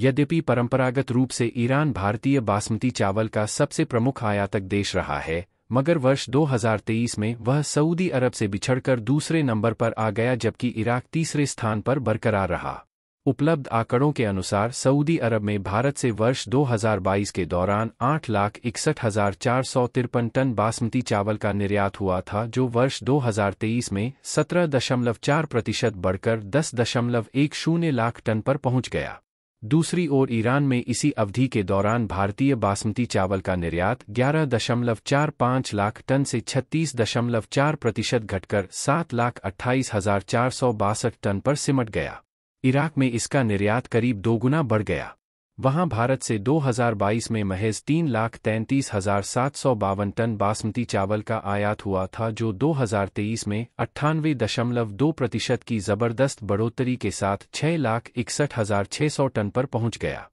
यद्यपि परंपरागत रूप से ईरान भारतीय बासमती चावल का सबसे प्रमुख आयातक देश रहा है मगर वर्ष 2023 में वह सऊदी अरब से बिछड़कर दूसरे नंबर पर आ गया जबकि इराक तीसरे स्थान पर बरकरार रहा उपलब्ध आंकड़ों के अनुसार सऊदी अरब में भारत से वर्ष 2022 के दौरान आठ लाख इकसठ हजार चार सौ तिरपन टन बासमती चावल का निर्यात हुआ था जो वर्ष 2023 में 17.4 प्रतिशत बढ़कर एक शून्य लाख टन पर पहुंच गया दूसरी ओर ईरान में इसी अवधि के दौरान भारतीय बासमती चावल का निर्यात 11.45 लाख टन से 36.4 प्रतिशत घटकर सात लाख अट्ठाईस हजार चार सौ बासठ टन पर सिमट गया इराक में इसका निर्यात करीब दोगुना बढ़ गया वहां भारत से 2022 में महज तीन लाख तैंतीस हजार सात सौ बावन टन बासमती चावल का आयात हुआ था जो 2023 में अट्ठानवे दशमलव दो प्रतिशत की जबरदस्त बढ़ोतरी के साथ छह लाख इकसठ हजार छह सौ टन पर पहुंच गया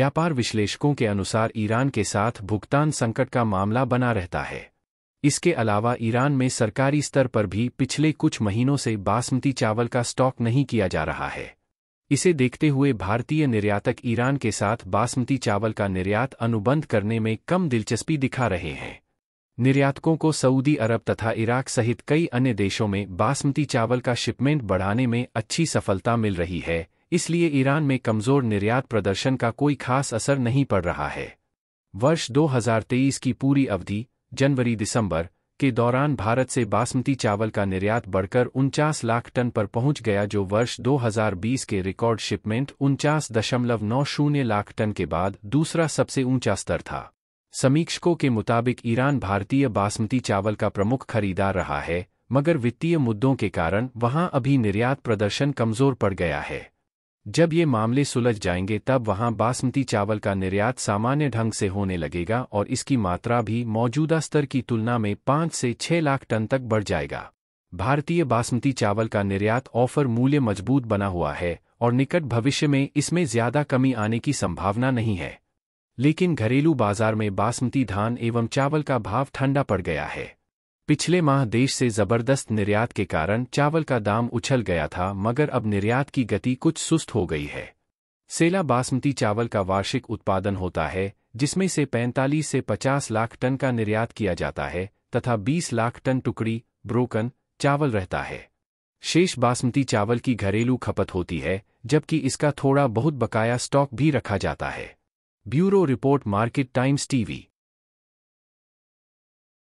व्यापार विश्लेषकों के अनुसार ईरान के साथ भुगतान संकट का मामला बना रहता है इसके अलावा ईरान में सरकारी स्तर पर भी पिछले कुछ महीनों से बासमती चावल का स्टॉक नहीं किया जा रहा है इसे देखते हुए भारतीय निर्यातक ईरान के साथ बासमती चावल का निर्यात अनुबंध करने में कम दिलचस्पी दिखा रहे हैं निर्यातकों को सऊदी अरब तथा इराक सहित कई अन्य देशों में बासमती चावल का शिपमेंट बढ़ाने में अच्छी सफलता मिल रही है इसलिए ईरान में कमजोर निर्यात प्रदर्शन का कोई खास असर नहीं पड़ रहा है वर्ष 2023 की पूरी अवधि जनवरी दिसंबर के दौरान भारत से बासमती चावल का निर्यात बढ़कर उनचास लाख टन पर पहुंच गया जो वर्ष 2020 के रिकॉर्ड शिपमेंट उनचास दशमलव नौ शून्य लाख टन के बाद दूसरा सबसे ऊंचा स्तर था समीक्षकों के मुताबिक ईरान भारतीय बासमती चावल का प्रमुख खरीदार रहा है मगर वित्तीय मुद्दों के कारण वहां अभी निर्यात प्रदर्शन कमजोर पड़ गया है जब ये मामले सुलझ जाएंगे तब वहां बासमती चावल का निर्यात सामान्य ढंग से होने लगेगा और इसकी मात्रा भी मौजूदा स्तर की तुलना में पांच से छह लाख टन तक बढ़ जाएगा भारतीय बासमती चावल का निर्यात ऑफर मूल्य मजबूत बना हुआ है और निकट भविष्य में इसमें ज्यादा कमी आने की संभावना नहीं है लेकिन घरेलू बाजार में बासमती धान एवं चावल का भाव ठंडा पड़ गया है पिछले माह देश से जबरदस्त निर्यात के कारण चावल का दाम उछल गया था मगर अब निर्यात की गति कुछ सुस्त हो गई है सेला बासमती चावल का वार्षिक उत्पादन होता है जिसमें से 45 से 50 लाख टन का निर्यात किया जाता है तथा 20 लाख टन टुकड़ी ब्रोकन चावल रहता है शेष बासमती चावल की घरेलू खपत होती है जबकि इसका थोड़ा बहुत बकाया स्टॉक भी रखा जाता है bureau report market Times TV